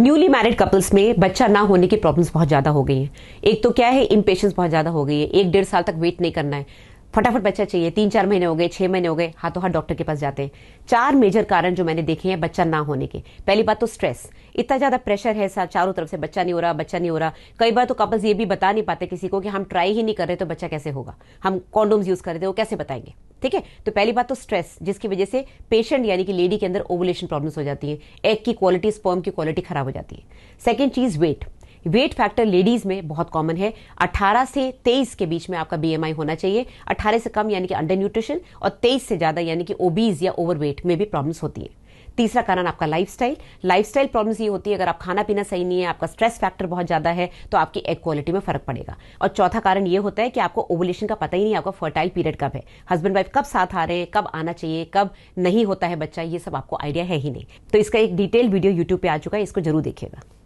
newly married couples में बच्चा ना होने की प्रॉब्लम्स बहुत ज़्यादा हो गई हैं एक तो क्या है इम्पेशेंस बहुत ज़्यादा हो गई है एक डेढ़ साल तक वेट नहीं करना है फटाफट बच्चा चाहिए तीन चार महीने हो गए छह महीने हो गए हाथों हाथ डॉक्टर के पास जाते हैं चार मेजर कारण जो मैंने देखे हैं बच्चा ना होने के पहली बात तो स्ट्रेस इतना ज्यादा प्रेशर है सर चारों तरफ से बच्चा नहीं हो रहा बच्चा नहीं हो रहा कई बार तो कपल्स ये भी बता नहीं पाते किसी को कि हम ट्राई ही नहीं कर रहे तो बच्चा कैसे होगा हम कॉन्डोम्स यूज कर रहे थे वो कैसे बताएंगे ठीक है तो पहली बात तो स्ट्रेस जिसकी वजह से पेशेंट यानी कि लेडी के अंदर ओवुलेशन प्रॉब्लम्स हो जाती है एग की क्वालिटी स्पर्म की क्वालिटी खराब हो जाती है सेकेंड चीज वेट वेट फैक्टर लेडीज में बहुत कॉमन है 18 से 23 के बीच में आपका बीएमआई होना चाहिए 18 से कम यानी कि अंडर न्यूट्रिशन और 23 से ज्यादा यानी कि ओबीज या ओवरवेट में भी प्रॉब्लम्स होती है तीसरा कारण आपका लाइफस्टाइल लाइफस्टाइल प्रॉब्लम्स ये होती है अगर आप खाना पीना सही नहीं है आपका स्ट्रेस फैक्टर बहुत ज्यादा है तो आपकी एग क्वालिटी में फर्क पड़ेगा और चौथा कारण ये होता है कि आपको ओवुलेशन का पता ही नहीं आपका फर्टाइल पीरियड कब है हस्बैंड वाइफ कब साथ आ रहे हैं कब आना चाहिए कब नहीं होता है बच्चा ये सब आपको आइडिया है ही नहीं तो इसका एक डिटेल वीडियो यूट्यूब पर आ चुका है इसको जरूर देखिएगा